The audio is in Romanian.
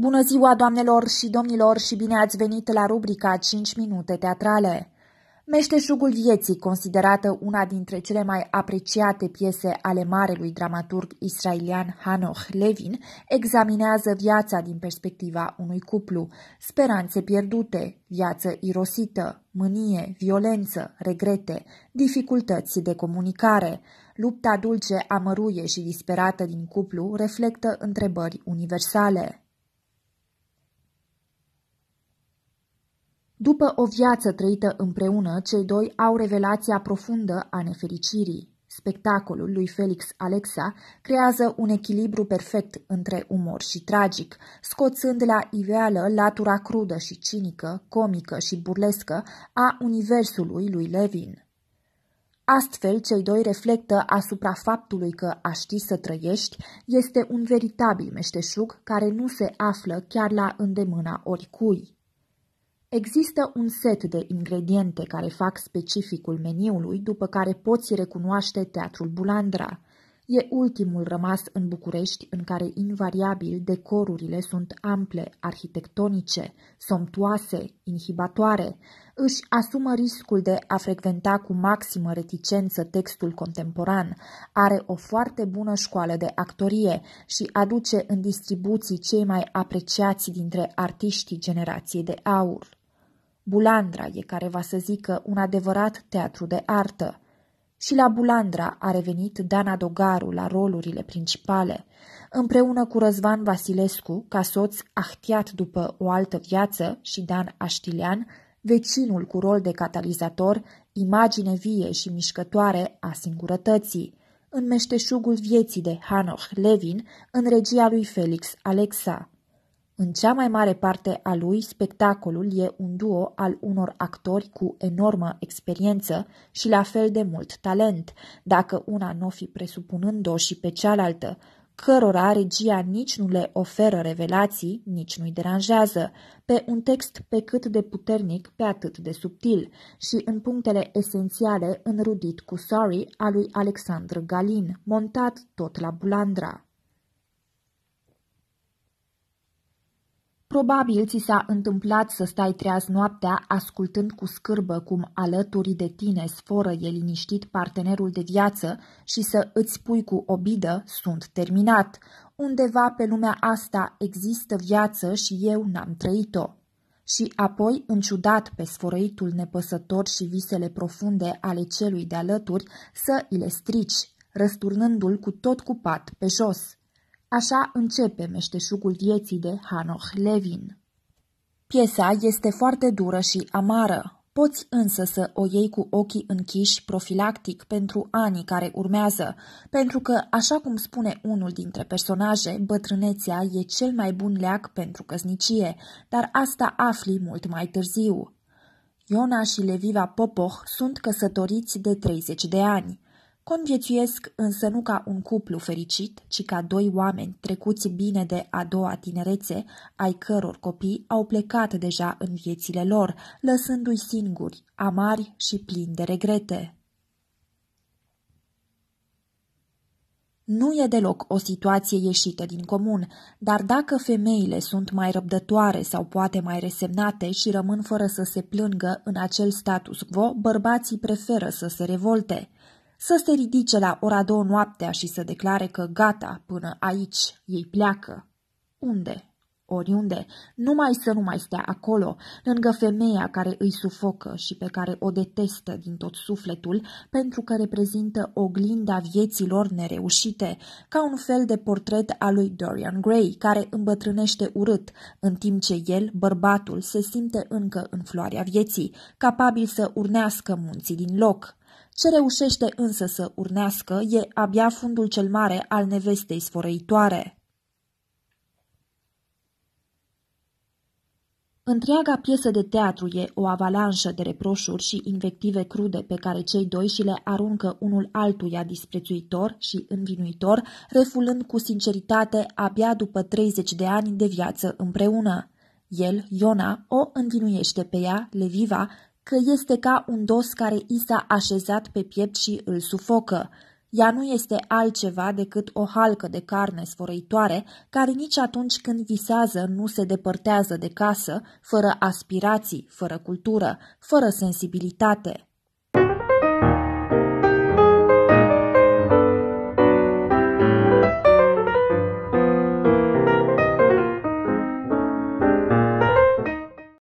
Bună ziua, doamnelor și domnilor, și bine ați venit la rubrica 5 minute teatrale. Meșteșugul vieții, considerată una dintre cele mai apreciate piese ale marelui dramaturg israelian Hanoch Levin, examinează viața din perspectiva unui cuplu, speranțe pierdute, viață irosită, mânie, violență, regrete, dificultăți de comunicare. Lupta dulce, amăruie și disperată din cuplu reflectă întrebări universale. După o viață trăită împreună, cei doi au revelația profundă a nefericirii. Spectacolul lui Felix Alexa creează un echilibru perfect între umor și tragic, scoțând la iveală latura crudă și cinică, comică și burlescă a universului lui Levin. Astfel, cei doi reflectă asupra faptului că a ști să trăiești este un veritabil meșteșug care nu se află chiar la îndemâna oricui. Există un set de ingrediente care fac specificul meniului, după care poți recunoaște Teatrul Bulandra. E ultimul rămas în București, în care invariabil decorurile sunt ample, arhitectonice, somptuoase, inhibatoare. Își asumă riscul de a frecventa cu maximă reticență textul contemporan, are o foarte bună școală de actorie și aduce în distribuții cei mai apreciați dintre artiștii generației de aur. Bulandra e care va să zică un adevărat teatru de artă. Și la Bulandra a revenit Dana Dogaru la rolurile principale, împreună cu Răzvan Vasilescu, ca soț ahtiat după o altă viață și Dan Aștilean, vecinul cu rol de catalizator, imagine vie și mișcătoare a singurătății, în meșteșugul vieții de Hanoch Levin, în regia lui Felix Alexa. În cea mai mare parte a lui, spectacolul e un duo al unor actori cu enormă experiență și la fel de mult talent, dacă una nu n-o fi presupunând-o și pe cealaltă, cărora regia nici nu le oferă revelații, nici nu-i deranjează, pe un text pe cât de puternic, pe atât de subtil, și în punctele esențiale înrudit cu Sorry a lui Alexandru Galin, montat tot la Bulandra. Probabil ți s-a întâmplat să stai treaz noaptea ascultând cu scârbă cum alături de tine sforă e liniștit partenerul de viață și să îți spui cu obidă sunt terminat. Undeva pe lumea asta există viață și eu n-am trăit-o. Și apoi, în ciudat pe sfărăitul nepăsător și visele profunde ale celui de alături, să îi le strici, răsturnându-l cu tot cupat pe jos – Așa începe meșteșugul vieții de Hanoch Levin. Piesa este foarte dură și amară. Poți însă să o iei cu ochii închiși profilactic pentru anii care urmează, pentru că, așa cum spune unul dintre personaje, bătrânețea e cel mai bun leac pentru căsnicie, dar asta afli mult mai târziu. Iona și Leviva Popoh sunt căsătoriți de 30 de ani. Conviețuiesc însă nu ca un cuplu fericit, ci ca doi oameni trecuți bine de a doua tinerețe, ai căror copii au plecat deja în viețile lor, lăsându-i singuri, amari și plini de regrete. Nu e deloc o situație ieșită din comun, dar dacă femeile sunt mai răbdătoare sau poate mai resemnate și rămân fără să se plângă în acel status quo, bărbații preferă să se revolte – să se ridice la ora două noaptea și să declare că gata, până aici, ei pleacă. Unde? Oriunde, numai să nu mai stea acolo, lângă femeia care îi sufocă și pe care o detestă din tot sufletul, pentru că reprezintă oglinda vieților nereușite, ca un fel de portret al lui Dorian Gray, care îmbătrânește urât, în timp ce el, bărbatul, se simte încă în floarea vieții, capabil să urnească munții din loc, ce reușește însă să urnească e abia fundul cel mare al nevestei sfărăitoare. Întreaga piesă de teatru e o avalanșă de reproșuri și invective crude pe care cei doi și le aruncă unul altuia disprețuitor și învinuitor, refulând cu sinceritate abia după 30 de ani de viață împreună. El, Iona, o învinuiește pe ea, Leviva, că este ca un dos care i s-a așezat pe piept și îl sufocă. Ea nu este altceva decât o halcă de carne sfărăitoare, care nici atunci când visează nu se depărtează de casă, fără aspirații, fără cultură, fără sensibilitate.